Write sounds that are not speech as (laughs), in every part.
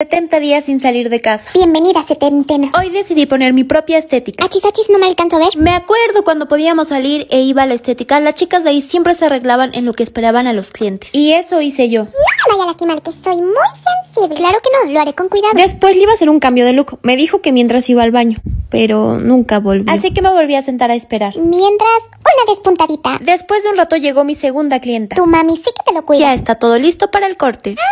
70 días sin salir de casa. Bienvenida, setentena. Hoy decidí poner mi propia estética. Achis, achis, no me alcanzo a ver. Me acuerdo cuando podíamos salir e iba a la estética, las chicas de ahí siempre se arreglaban en lo que esperaban a los clientes. Y eso hice yo. No me vaya a lastimar, que soy muy sensible. Claro que no, lo haré con cuidado. Después le iba a hacer un cambio de look. Me dijo que mientras iba al baño, pero nunca volvió. Así que me volví a sentar a esperar. Mientras, una despuntadita. Después de un rato llegó mi segunda clienta. Tu mami sí que te lo cuida. Ya está todo listo para el corte. Ah.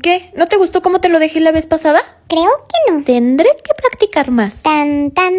¿Qué? ¿No te gustó cómo te lo lo dejé la vez pasada? Creo que no. Tendré que practicar más. Tan, tan.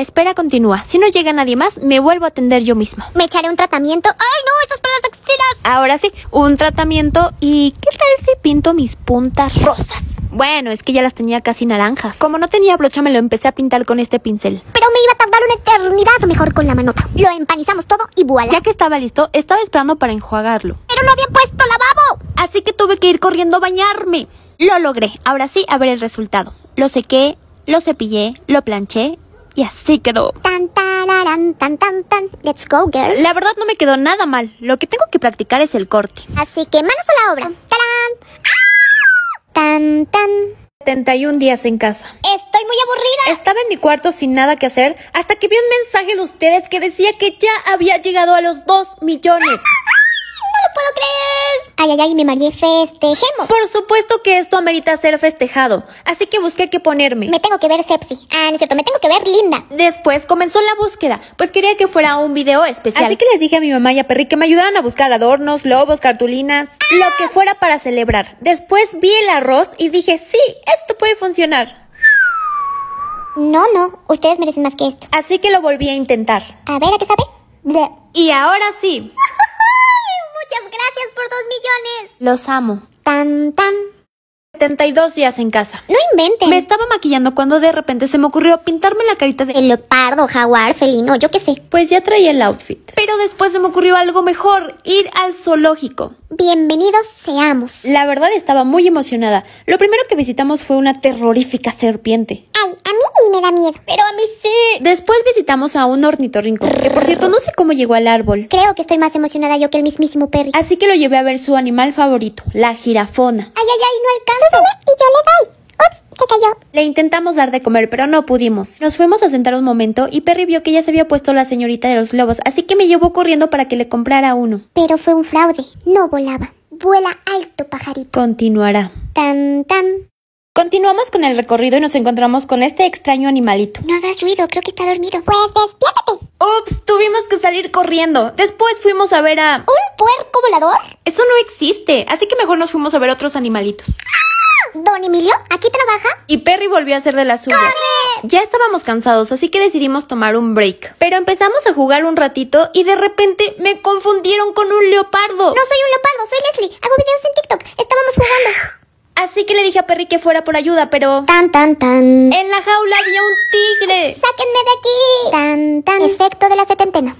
Espera, continúa. Si no llega nadie más, me vuelvo a atender yo mismo. Me echaré un tratamiento. ¡Ay, no! ¡Esas para las axilas! Ahora sí, un tratamiento. ¿Y qué tal si pinto mis puntas rosas? Bueno, es que ya las tenía casi naranjas. Como no tenía brocha, me lo empecé a pintar con este pincel. Pero me iba a tardar una eternidad, o mejor con la manota. Lo empanizamos todo y voilà. Ya que estaba listo, estaba esperando para enjuagarlo. ¡Pero no había puesto lavabo! Así que tuve que ir corriendo a bañarme. Lo logré. Ahora sí, a ver el resultado. Lo sequé, lo cepillé, lo planché y así quedó. Tan, tararán, tan, tan, tan. Let's go, girl. La verdad no me quedó nada mal. Lo que tengo que practicar es el corte. Así que manos a la obra. ¡Tarán! ¡Ah! Tan, tan. 71 días en casa. Estoy muy aburrida. Estaba en mi cuarto sin nada que hacer hasta que vi un mensaje de ustedes que decía que ya había llegado a los 2 millones. ¡Ah! lo puedo creer! Ay, ay, ay, me mareé, festejemos. Por supuesto que esto amerita ser festejado, así que busqué qué ponerme. Me tengo que ver sepsi. Ah, no es cierto, me tengo que ver linda. Después comenzó la búsqueda, pues quería que fuera un video especial. Así que les dije a mi mamá y a Perry que me ayudaran a buscar adornos, lobos, cartulinas, ah. lo que fuera para celebrar. Después vi el arroz y dije, sí, esto puede funcionar. No, no, ustedes merecen más que esto. Así que lo volví a intentar. A ver, ¿a qué sabe? Y ahora sí dos millones. Los amo. Tan, tan. 72 días en casa. No inventen. Me estaba maquillando cuando de repente se me ocurrió pintarme la carita de el leopardo, jaguar, felino, yo qué sé. Pues ya traía el outfit. Pero después se me ocurrió algo mejor, ir al zoológico. Bienvenidos seamos. La verdad estaba muy emocionada. Lo primero que visitamos fue una terrorífica serpiente. Ay, y me da miedo. Pero a mí sí. Después visitamos a un ornitorrinco, que por cierto no sé cómo llegó al árbol. Creo que estoy más emocionada yo que el mismísimo Perry. Así que lo llevé a ver su animal favorito, la jirafona. Ay, ay, ay, no alcanzo. y yo le doy. Ups, se cayó. Le intentamos dar de comer, pero no pudimos. Nos fuimos a sentar un momento y Perry vio que ya se había puesto la señorita de los lobos. así que me llevó corriendo para que le comprara uno. Pero fue un fraude, no volaba. Vuela alto, pajarito. Continuará. Tan tan. Continuamos con el recorrido y nos encontramos con este extraño animalito. No hagas ruido, creo que está dormido. Pues despiértate. Ups, tuvimos que salir corriendo. Después fuimos a ver a... ¿Un puerco volador? Eso no existe, así que mejor nos fuimos a ver otros animalitos. ¡Ah! Don Emilio, ¿aquí trabaja? Y Perry volvió a ser de la suya. Ya estábamos cansados, así que decidimos tomar un break. Pero empezamos a jugar un ratito y de repente me confundieron con un leopardo. No soy un leopardo, soy Leslie. Hago videos en TikTok. Estábamos jugando. (gasps) (gasps) ¡Ah! Así que le dije a Perry que fuera por ayuda, pero... Tan, tan, tan. En la jaula había un tigre. ¡Sáquenme de aquí! Tan, tan. Efecto de la setentena.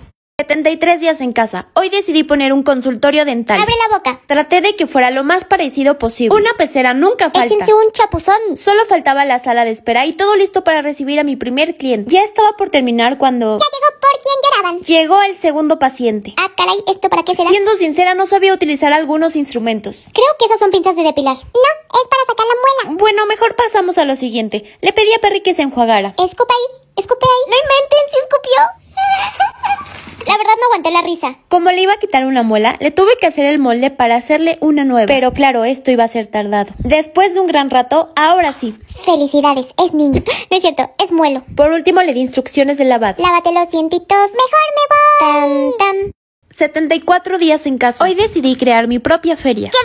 73 días en casa. Hoy decidí poner un consultorio dental. Abre la boca. Traté de que fuera lo más parecido posible. Una pecera nunca falta. Échense un chapuzón. Solo faltaba la sala de espera y todo listo para recibir a mi primer cliente. Ya estaba por terminar cuando... Ya llegó por quien lloraban. Llegó el segundo paciente. Ah, caray, ¿esto para qué será? Siendo sincera, no sabía utilizar algunos instrumentos. Creo que esas son pinzas de depilar. No, es para sacar la muela. Bueno, mejor pasamos a lo siguiente. Le pedí a Perry que se enjuagara. Escupa ahí, escupe ahí. No inventen, si escupió. (laughs) La verdad no aguanté la risa. Como le iba a quitar una muela, le tuve que hacer el molde para hacerle una nueva. Pero claro, esto iba a ser tardado. Después de un gran rato, ahora sí. Felicidades, es niño. (laughs) No es cierto, es muelo. Por último, le di instrucciones de lavado. Lávate los dientitos. Mejor me voy. 74 días en casa. Hoy decidí crear mi propia feria. ¡Qué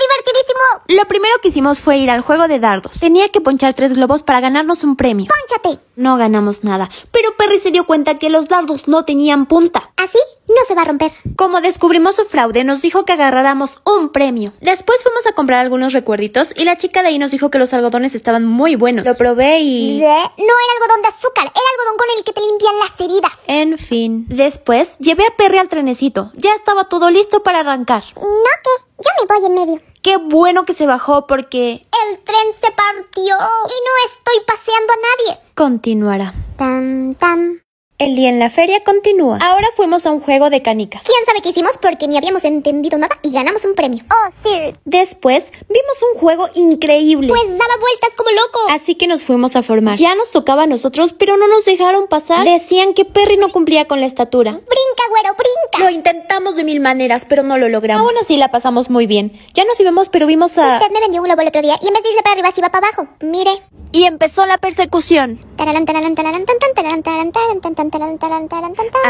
lo primero que hicimos fue ir al juego de dardos. Tenía que ponchar tres globos para ganarnos un premio. ¡Pónchate! No ganamos nada, pero Perry se dio cuenta que los dardos no tenían punta. ¿Así? No se va a romper. Como descubrimos su fraude, nos dijo que agarráramos un premio. Después fuimos a comprar algunos recuerditos y la chica de ahí nos dijo que los algodones estaban muy buenos. Lo probé y... No era algodón de azúcar, era algodón con el que te limpian las heridas. En fin. Después, llevé a Perry al trenecito. Ya estaba todo listo para arrancar. No, que yo me voy en medio. Qué bueno que se bajó porque... El tren se partió y no estoy paseando a nadie. Continuará. Tan tan. El día en la feria continúa. Ahora fuimos a un juego de canicas. ¿Quién sabe qué hicimos? Porque ni habíamos entendido nada y ganamos un premio. ¡Oh, sí! Después vimos un juego increíble. Pues daba vueltas como loco. Así que nos fuimos a formar. Ya nos tocaba a nosotros, pero no nos dejaron pasar. Decían que Perry no cumplía con la estatura. ¡Brinca, güero, brinca! Lo intentamos de mil maneras, pero no lo logramos. Aún así la pasamos muy bien. Ya nos íbamos, pero vimos a... Usted me vendió un globo el otro día y en vez de irse para arriba se iba para abajo. Mire. Y empezó la persecución.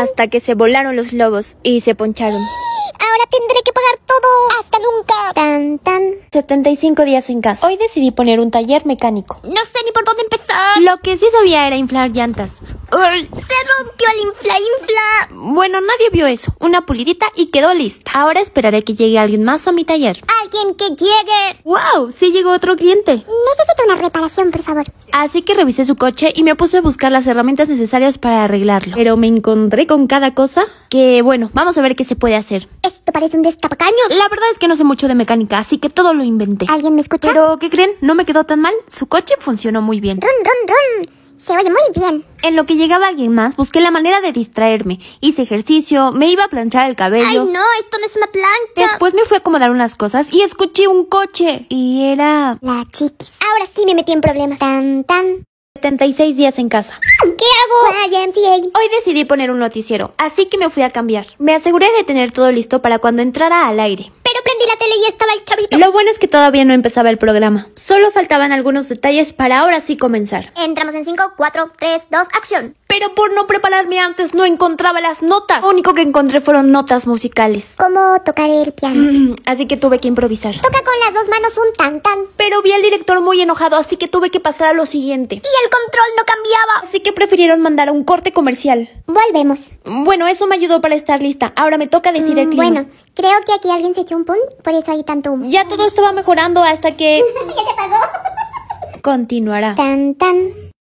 Hasta que se volaron los lobos y se poncharon. Ahora tendré que pagar todo. Hasta nunca. Tan, tan. 75 días en casa. Hoy decidí poner un taller mecánico. No sé ni por dónde empezar. Lo que sí sabía era inflar llantas. se rompió el infla infla. Bueno, nadie vio eso. Una pulidita y quedó lista. Ahora esperaré que llegue alguien más a mi taller. Alguien que llegue. Wow, sí llegó otro cliente. Necesito una reparación, por favor. Así que revisé su coche y me puse a buscar las herramientas necesarias para arreglarlo. Pero me encontré con cada cosa que bueno, vamos a ver qué se puede hacer. Esto parece un destapacaño. La verdad es que no sé mucho de mecánica, así que todo lo inventé. ¿Alguien me escucha? Pero, ¿qué creen? No me quedó tan mal. Su coche funcionó muy bien. Run, run, run. Se oye muy bien. En lo que llegaba alguien más, busqué la manera de distraerme. Hice ejercicio, me iba a planchar el cabello. Ay, no, esto no es una plancha. Después me fui a acomodar unas cosas y escuché un coche. Y era... La chiquis. Ahora sí me metí en problemas. Tan, tan. 76 días en casa. ¿Qué hago? Hoy decidí poner un noticiero, así que me fui a cambiar. Me aseguré de tener todo listo para cuando entrara al aire. Pero prendí la tele y estaba el chavito. Lo bueno es que todavía no empezaba el programa. Solo faltaban algunos detalles para ahora sí comenzar. Entramos en 5, 4, 3, 2, acción pero por no prepararme antes no encontraba las notas. Lo único que encontré fueron notas musicales. Como tocar el piano? Mm, así que tuve que improvisar. Toca con las dos manos un tan tan. Pero vi al director muy enojado, así que tuve que pasar a lo siguiente. Y el control no cambiaba. Así que prefirieron mandar a un corte comercial. Volvemos. Bueno, eso me ayudó para estar lista. Ahora me toca decir mm, el clima. Bueno, creo que aquí alguien se echó un pun, por eso hay tanto humo. Ya todo estaba mejorando hasta que... (laughs) ¿Ya se pagó? Continuará. Tan tan.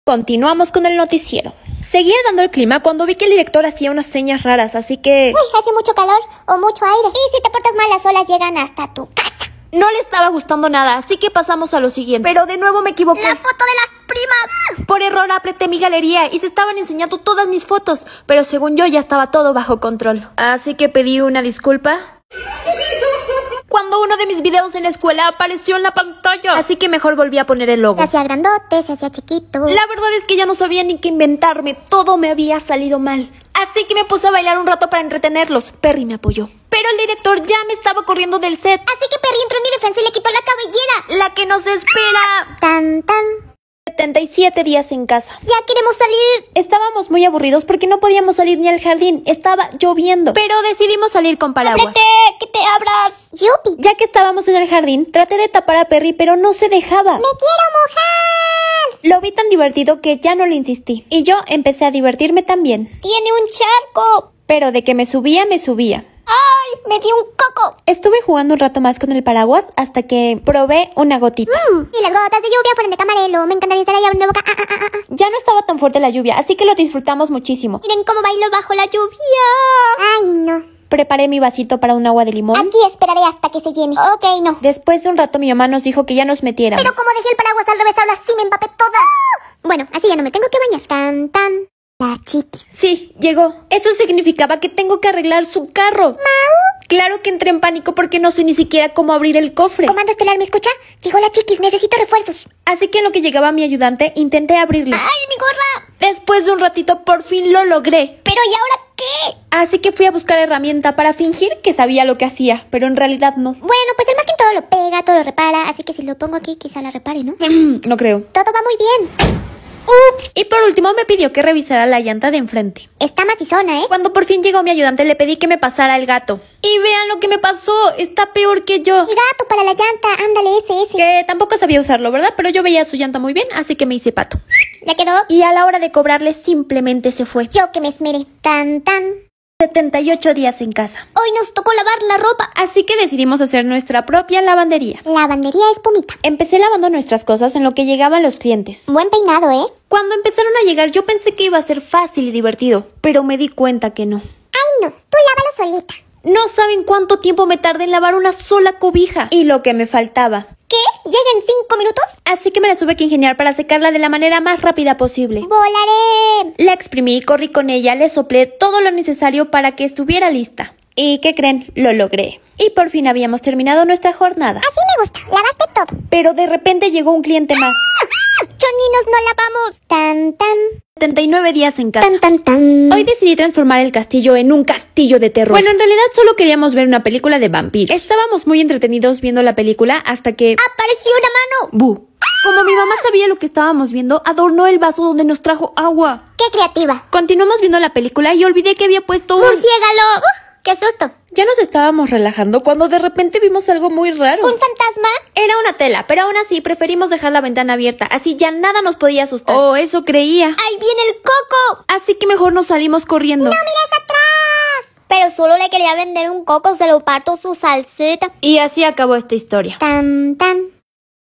Continuamos con el noticiero. Seguía dando el clima cuando vi que el director hacía unas señas raras, así que... Uy, hace mucho calor o mucho aire. Y si te portas mal, las olas llegan hasta tu casa. No le estaba gustando nada, así que pasamos a lo siguiente. Pero de nuevo me equivoqué. ¡La foto de las primas! Por error apreté mi galería y se estaban enseñando todas mis fotos, pero según yo ya estaba todo bajo control. Así que pedí una disculpa cuando uno de mis videos en la escuela apareció en la pantalla. Así que mejor volví a poner el logo. Se hacía grandote, se hacía chiquito. La verdad es que ya no sabía ni qué inventarme, todo me había salido mal. Así que me puse a bailar un rato para entretenerlos. Perry me apoyó. Pero el director ya me estaba corriendo del set. Así que Perry entró en mi defensa y le quitó la cabellera. La que nos espera. Tan tan. 77 días en casa. Ya queremos salir. Estábamos muy aburridos porque no podíamos salir ni al jardín. Estaba lloviendo. Pero decidimos salir con paraguas. ¡Ábrete! ¡Que te abras! ¡Yupi! Ya que estábamos en el jardín, traté de tapar a Perry, pero no se dejaba. ¡Me quiero mojar! Lo vi tan divertido que ya no le insistí. Y yo empecé a divertirme también. ¡Tiene un charco! Pero de que me subía, me subía. ¡Ay! ¡Me dio un coco! Estuve jugando un rato más con el paraguas hasta que probé una gotita. Mm, y las gotas de lluvia fueron de camarelo. Me encantaría estar ahí abriendo boca. Ah ah, ah, ah, ah, ya no estaba tan fuerte la lluvia, así que lo disfrutamos muchísimo. Miren cómo bailo bajo la lluvia. ¡Ay, no! Preparé mi vasito para un agua de limón. Aquí esperaré hasta que se llene. Ok, no. Después de un rato mi mamá nos dijo que ya nos metiéramos. Pero como dejé el paraguas al revés, ahora sí me empapé toda. Bueno, así ya no me tengo que bañar. Tan, tan. La chiqui. Sí, llegó. Eso significaba que tengo que arreglar su carro. ¿Mau? Claro que entré en pánico porque no sé ni siquiera cómo abrir el cofre. Comando estelar, ¿me escucha? Llegó la chiquis, necesito refuerzos. Así que en lo que llegaba mi ayudante, intenté abrirlo. ¡Ay, mi gorra! Después de un ratito, por fin lo logré. ¿Pero y ahora qué? Así que fui a buscar herramienta para fingir que sabía lo que hacía, pero en realidad no. Bueno, pues el que todo lo pega, todo lo repara, así que si lo pongo aquí, quizá la repare, ¿no? (clears throat) no creo. Todo va muy bien. Y por último me pidió que revisara la llanta de enfrente. Está macizona, ¿eh? Cuando por fin llegó mi ayudante le pedí que me pasara el gato. Y vean lo que me pasó, está peor que yo. Mi gato para la llanta, ándale, ese, ese. Que tampoco sabía usarlo, ¿verdad? Pero yo veía su llanta muy bien, así que me hice pato. ¿Ya quedó? Y a la hora de cobrarle simplemente se fue. Yo que me esmeré. Tan, tan. 78 días en casa. Hoy nos tocó lavar la ropa, así que decidimos hacer nuestra propia lavandería. Lavandería es Empecé lavando nuestras cosas en lo que llegaban los clientes. Buen peinado, ¿eh? Cuando empezaron a llegar yo pensé que iba a ser fácil y divertido, pero me di cuenta que no. Ay, no, tú lávalo solita. No saben cuánto tiempo me tardé en lavar una sola cobija y lo que me faltaba. ¿Qué? ¿Lleguen en cinco minutos? Así que me la tuve que ingeniar para secarla de la manera más rápida posible. ¡Volaré! La exprimí y corrí con ella, le soplé todo lo necesario para que estuviera lista. ¿Y qué creen? Lo logré. Y por fin habíamos terminado nuestra jornada. Así me gusta, lavaste todo. Pero de repente llegó un cliente más. ¡Ah! niños no lavamos. Tan, tan. 79 días en casa. Tan, tan, tan. Hoy decidí transformar el castillo en un castillo de terror. Bueno, en realidad solo queríamos ver una película de vampiros. Estábamos muy entretenidos viendo la película hasta que... ¡Apareció una mano! ¡Bu! Como mi mamá sabía lo que estábamos viendo, adornó el vaso donde nos trajo agua. ¡Qué creativa! Continuamos viendo la película y olvidé que había puesto un... ¡Murciégalo! ¡Qué susto! Ya nos estábamos relajando cuando de repente vimos algo muy raro. ¿Un fantasma? Era una tela, pero aún así preferimos dejar la ventana abierta, así ya nada nos podía asustar. Oh, eso creía. ¡Ahí viene el coco! Así que mejor nos salimos corriendo. ¡No mires atrás! Pero solo le quería vender un coco, se lo parto su salseta. Y así acabó esta historia. Tan, tan.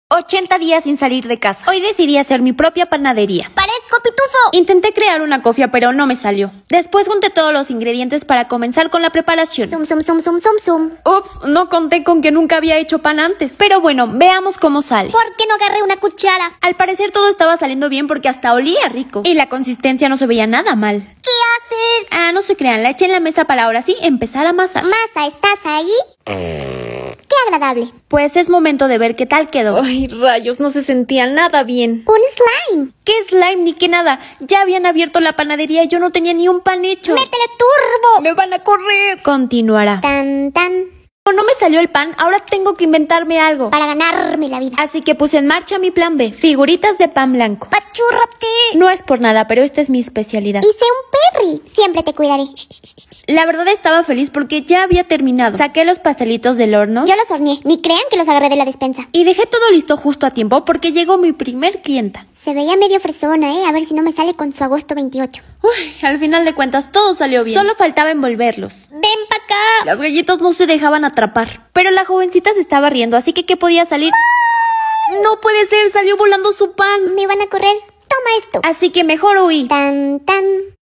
80 días sin salir de casa. Hoy decidí hacer mi propia panadería. ¡Copituso! Intenté crear una cofia, pero no me salió. Después junté todos los ingredientes para comenzar con la preparación. Zum, zum, zum, zum, zum, zum. Ups, no conté con que nunca había hecho pan antes. Pero bueno, veamos cómo sale. ¿Por qué no agarré una cuchara? Al parecer todo estaba saliendo bien porque hasta olía rico. Y la consistencia no se veía nada mal. ¿Qué haces? Ah, no se crean, la eché en la mesa para ahora sí empezar a masa. Masa, ¿estás ahí? ¡Qué agradable! Pues es momento de ver qué tal quedó. ¡Ay, rayos! No se sentía nada bien. ¡Un slime! ¿Qué slime ni qué nada? Ya habían abierto la panadería y yo no tenía ni un pan hecho. ¡Métele turbo! ¡Me van a correr! Continuará. Tan, tan no me salió el pan, ahora tengo que inventarme algo. Para ganarme la vida. Así que puse en marcha mi plan B, figuritas de pan blanco. ¡Pachúrrate! No es por nada, pero esta es mi especialidad. Hice un perry, siempre te cuidaré. La verdad estaba feliz porque ya había terminado. Saqué los pastelitos del horno. Yo los horneé, ni crean que los agarré de la despensa. Y dejé todo listo justo a tiempo porque llegó mi primer clienta. Se veía medio fresona, ¿eh? A ver si no me sale con su agosto 28. Uy, al final de cuentas todo salió bien. Solo faltaba envolverlos. ¡Ven para acá! Las galletas no se dejaban pero la jovencita se estaba riendo, así que ¿qué podía salir? No puede ser, salió volando su pan. Me van a correr. Toma esto. Así que mejor huí. Tan, tan.